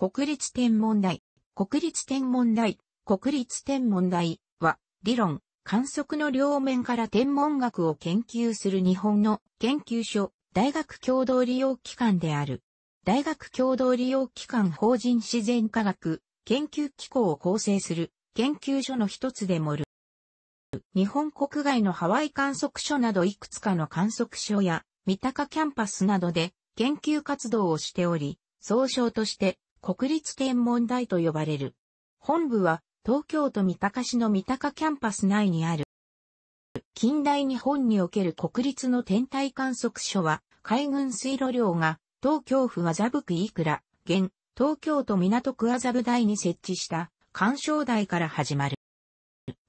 国立天文台、国立天文台、国立天文台は、理論、観測の両面から天文学を研究する日本の研究所、大学共同利用機関である。大学共同利用機関法人自然科学研究機構を構成する研究所の一つでもる。日本国外のハワイ観測所などいくつかの観測所や三鷹キャンパスなどで研究活動をしており、総称として国立天文台と呼ばれる。本部は東京都三鷹市の三鷹キャンパス内にある。近代日本における国立の天体観測所は海軍水路量が東京府麻布区いくら、現東京都港区麻布台に設置した干渉台から始まる。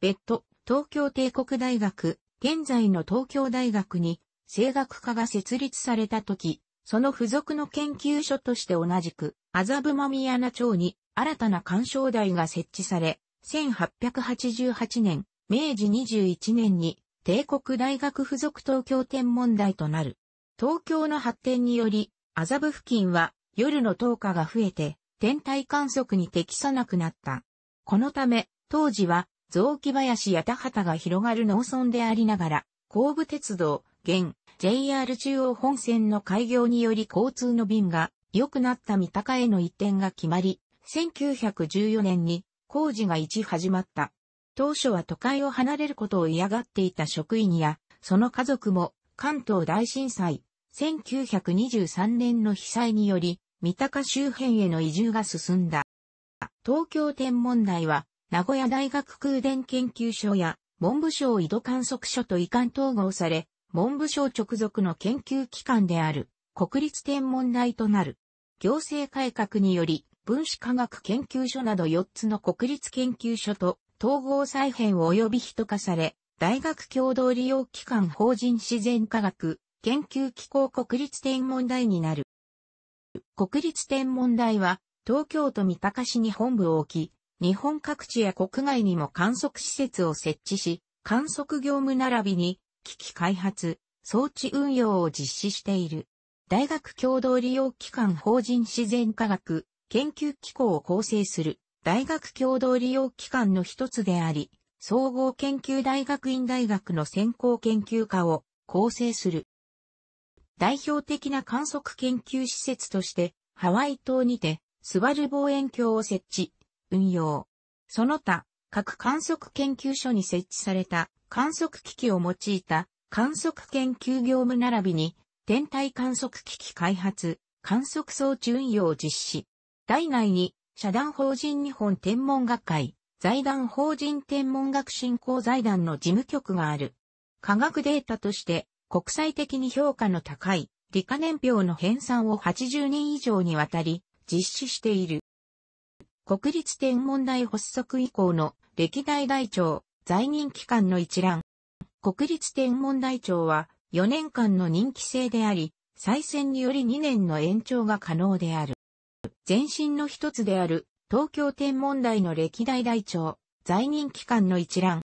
別途、東京帝国大学、現在の東京大学に、声楽科が設立された時、その付属の研究所として同じく、麻布宮穴町に新たな鑑賞台が設置され、1888年、明治21年に帝国大学附属東京天文台となる。東京の発展により、麻布付近は夜の灯火が増えて天体観測に適さなくなった。このため、当時は雑木林や田畑が広がる農村でありながら、後部鉄道、現、JR 中央本線の開業により交通の便が良くなった三鷹への移転が決まり、1914年に工事が一始まった。当初は都会を離れることを嫌がっていた職員や、その家族も関東大震災、1923年の被災により、三鷹周辺への移住が進んだ。東京天文台は、名古屋大学空伝研究所や、文部省井戸観測所と移管統合され、文部省直属の研究機関である国立天文台となる。行政改革により分子科学研究所など4つの国立研究所と統合再編及び人化され、大学共同利用機関法人自然科学研究機構国立天文台になる。国立天文台は東京都三鷹市に本部を置き、日本各地や国外にも観測施設を設置し、観測業務並びに機器開発、装置運用を実施している。大学共同利用機関法人自然科学研究機構を構成する大学共同利用機関の一つであり、総合研究大学院大学の専攻研究科を構成する。代表的な観測研究施設として、ハワイ島にて、スバル望遠鏡を設置、運用。その他、各観測研究所に設置された観測機器を用いた観測研究業務並びに天体観測機器開発、観測装置運用を実施。代内に社団法人日本天文学会、財団法人天文学振興財団の事務局がある。科学データとして国際的に評価の高い理科年表の編纂を80年以上にわたり実施している。国立天文台発足以降の歴代台長、在任期間の一覧。国立天文台長は4年間の任期制であり、再選により2年の延長が可能である。前身の一つである東京天文台の歴代台長、在任期間の一覧。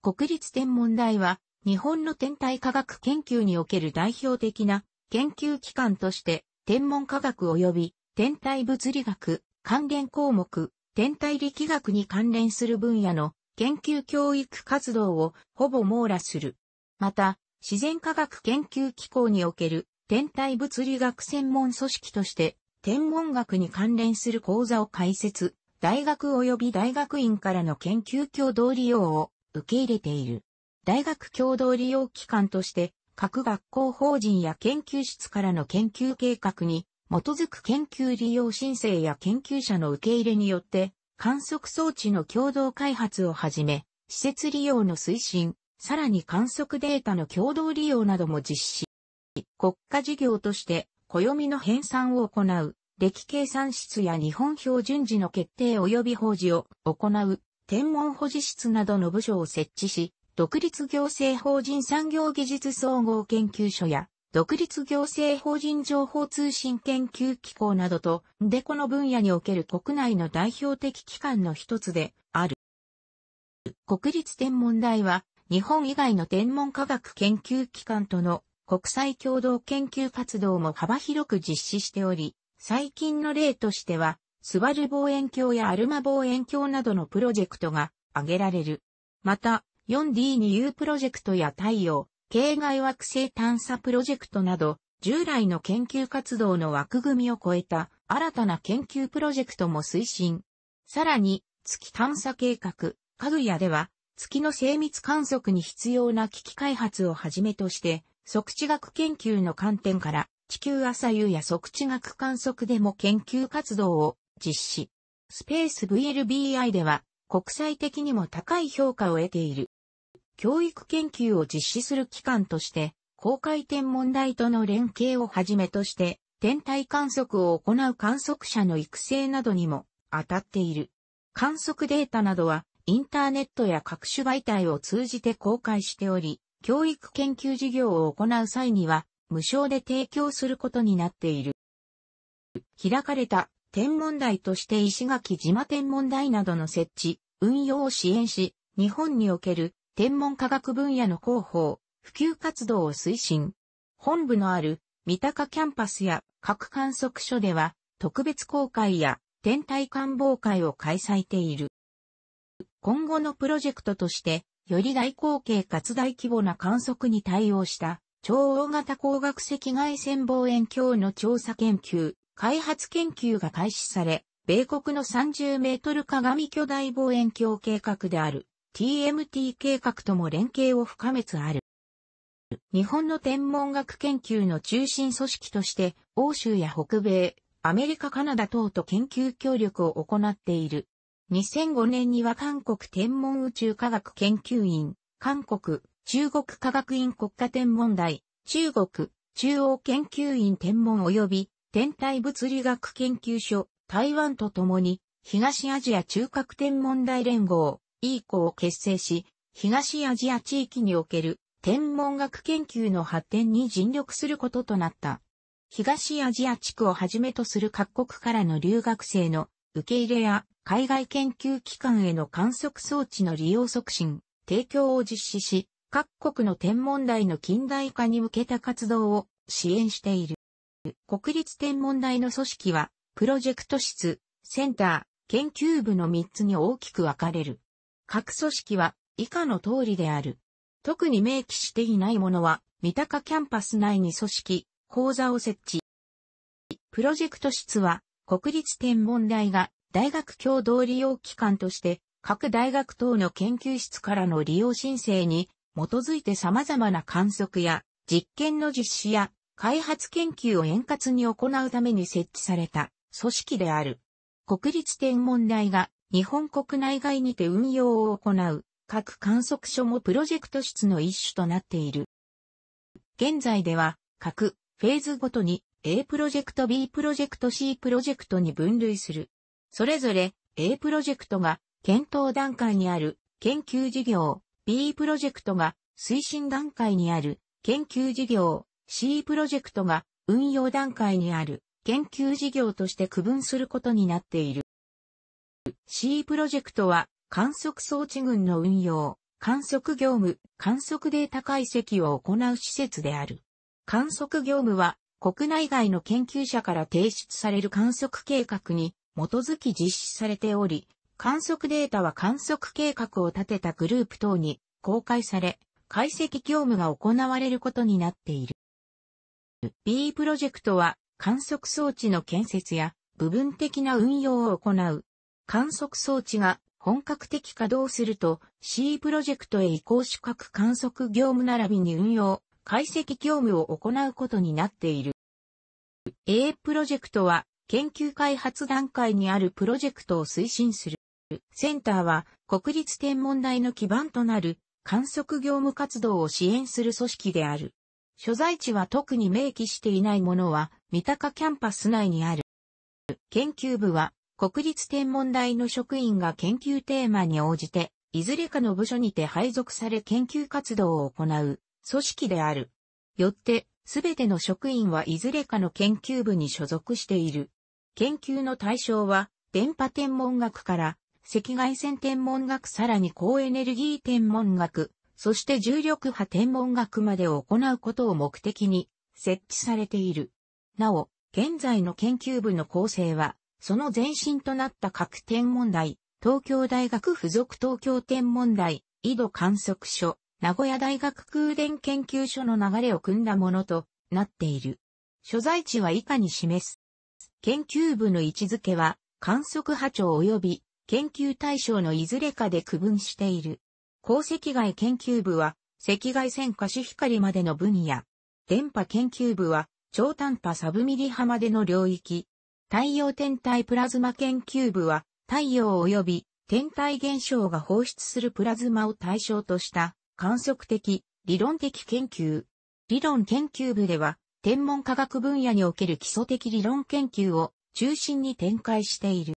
国立天文台は日本の天体科学研究における代表的な研究機関として天文科学及び天体物理学、関連項目、天体力学に関連する分野の研究教育活動をほぼ網羅する。また、自然科学研究機構における天体物理学専門組織として、天文学に関連する講座を開設、大学及び大学院からの研究共同利用を受け入れている。大学共同利用機関として、各学校法人や研究室からの研究計画に基づく研究利用申請や研究者の受け入れによって観測装置の共同開発をはじめ、施設利用の推進、さらに観測データの共同利用なども実施。国家事業として、暦の編纂を行う、歴計算室や日本標準時の決定及び法事を行う、天文保持室などの部署を設置し、独立行政法人産業技術総合研究所や独立行政法人情報通信研究機構などと、でこの分野における国内の代表的機関の一つである。国立天文台は、日本以外の天文科学研究機関との国際共同研究活動も幅広く実施しており、最近の例としては、スバル望遠鏡やアルマ望遠鏡などのプロジェクトが挙げられる。また、4D2U プロジェクトや太陽、系外惑星探査プロジェクトなど、従来の研究活動の枠組みを超えた新たな研究プロジェクトも推進。さらに、月探査計画、かぐやでは、月の精密観測に必要な機器開発をはじめとして、測地学研究の観点から、地球朝夕や測地学観測でも研究活動を実施。スペース VLBI では、国際的にも高い評価を得ている。教育研究を実施する機関として、公開天文台との連携をはじめとして、天体観測を行う観測者の育成などにも当たっている。観測データなどは、インターネットや各種媒体を通じて公開しており、教育研究事業を行う際には、無償で提供することになっている。開かれた天文台として石垣島天文台などの設置、運用を支援し、日本における天文科学分野の広報、普及活動を推進。本部のある三鷹キャンパスや各観測所では特別公開や天体観望会を開催している。今後のプロジェクトとして、より大口径かつ大規模な観測に対応した超大型光学赤外線望遠鏡の調査研究、開発研究が開始され、米国の30メートル鏡巨大望遠鏡計画である。TMT 計画とも連携を深めつある。日本の天文学研究の中心組織として、欧州や北米、アメリカカナダ等と研究協力を行っている。2005年には韓国天文宇宙科学研究院、韓国、中国科学院国家天文台、中国、中央研究院天文及び天体物理学研究所、台湾とともに、東アジア中核天文台連合、以を結成し、東アジア地域における天文学研究の発展に尽力することとなった。東アジア地区をはじめとする各国からの留学生の受け入れや海外研究機関への観測装置の利用促進、提供を実施し、各国の天文台の近代化に向けた活動を支援している。国立天文台の組織は、プロジェクト室、センター、研究部の3つに大きく分かれる。各組織は以下の通りである。特に明記していないものは、三鷹キャンパス内に組織、講座を設置。プロジェクト室は、国立天文台が大学共同利用機関として、各大学等の研究室からの利用申請に基づいて様々な観測や実験の実施や開発研究を円滑に行うために設置された組織である。国立天文台が日本国内外にて運用を行う各観測所もプロジェクト室の一種となっている。現在では各フェーズごとに A プロジェクト B プロジェクト C プロジェクトに分類する。それぞれ A プロジェクトが検討段階にある研究事業、B プロジェクトが推進段階にある研究事業、C プロジェクトが運用段階にある研究事業として区分することになっている。C プロジェクトは観測装置群の運用、観測業務、観測データ解析を行う施設である。観測業務は国内外の研究者から提出される観測計画に基づき実施されており、観測データは観測計画を立てたグループ等に公開され、解析業務が行われることになっている。B プロジェクトは観測装置の建設や部分的な運用を行う観測装置が本格的稼働すると C プロジェクトへ移行資格観測業務並びに運用、解析業務を行うことになっている。A プロジェクトは研究開発段階にあるプロジェクトを推進する。センターは国立天文台の基盤となる観測業務活動を支援する組織である。所在地は特に明記していないものは三鷹キャンパス内にある。研究部は国立天文台の職員が研究テーマに応じて、いずれかの部署にて配属され研究活動を行う組織である。よって、すべての職員はいずれかの研究部に所属している。研究の対象は、電波天文学から赤外線天文学さらに高エネルギー天文学、そして重力波天文学までを行うことを目的に設置されている。なお、現在の研究部の構成は、その前身となった各天文台、東京大学附属東京天文台、井戸観測所、名古屋大学空伝研究所の流れを組んだものとなっている。所在地は以下に示す。研究部の位置づけは観測波長及び研究対象のいずれかで区分している。鉱石外研究部は赤外線可視光までの分野。電波研究部は超短波サブミリ波までの領域。太陽天体プラズマ研究部は、太陽及び天体現象が放出するプラズマを対象とした観測的、理論的研究。理論研究部では、天文科学分野における基礎的理論研究を中心に展開している。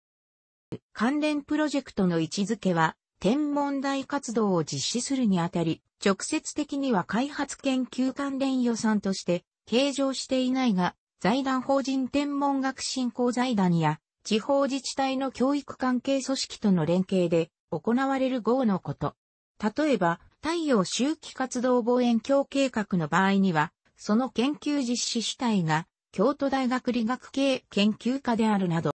関連プロジェクトの位置づけは、天文台活動を実施するにあたり、直接的には開発研究関連予算として計上していないが、財団法人天文学振興財団や地方自治体の教育関係組織との連携で行われる号のこと。例えば、太陽周期活動望遠鏡計画の場合には、その研究実施主体が京都大学理学系研究科であるなど、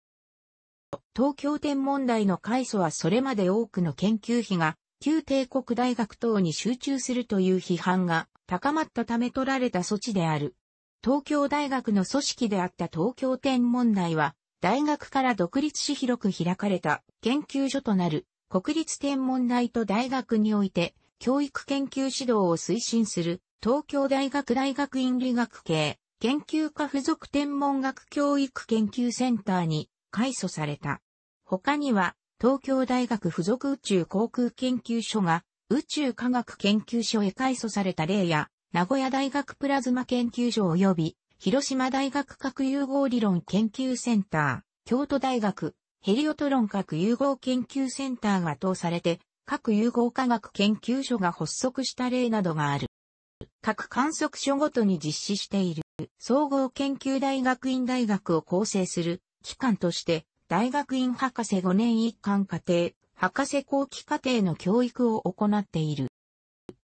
東京天文台の開祖はそれまで多くの研究費が旧帝国大学等に集中するという批判が高まったため取られた措置である。東京大学の組織であった東京天文台は、大学から独立し広く開かれた研究所となる国立天文台と大学において教育研究指導を推進する東京大学大学院理学系研究科附属天文学教育研究センターに改祖された。他には東京大学附属宇宙航空研究所が宇宙科学研究所へ改祖された例や名古屋大学プラズマ研究所及び、広島大学核融合理論研究センター、京都大学、ヘリオトロン核融合研究センターが等されて、核融合科学研究所が発足した例などがある。各観測所ごとに実施している、総合研究大学院大学を構成する、機関として、大学院博士5年一貫課程、博士後期課程の教育を行っている。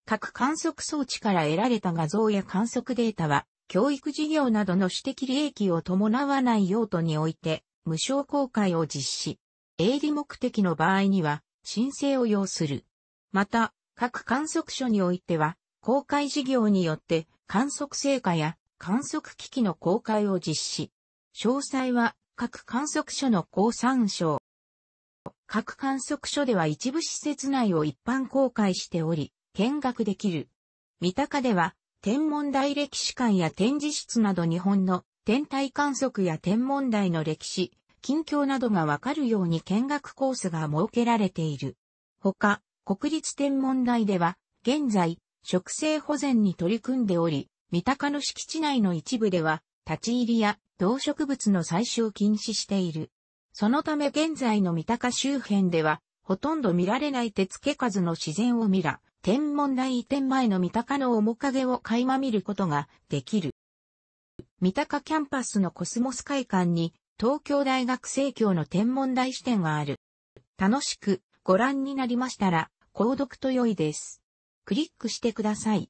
各観測装置から得られた画像や観測データは、教育事業などの私的利益を伴わない用途において、無償公開を実施。営利目的の場合には、申請を要する。また、各観測所においては、公開事業によって観測成果や観測機器の公開を実施。詳細は各観測所の公参照。各観測所では一部施設内を一般公開しており、見学できる。三鷹では、天文台歴史館や展示室など日本の天体観測や天文台の歴史、近況などがわかるように見学コースが設けられている。ほか、国立天文台では、現在、植生保全に取り組んでおり、三鷹の敷地内の一部では、立ち入りや動植物の採取を禁止している。そのため現在の三鷹周辺では、ほとんど見られない手付数の自然を見ら、天文台移転前の三鷹の面影を垣間見ることができる。三鷹キャンパスのコスモス会館に東京大学生協の天文台支店がある。楽しくご覧になりましたら、購読と良いです。クリックしてください。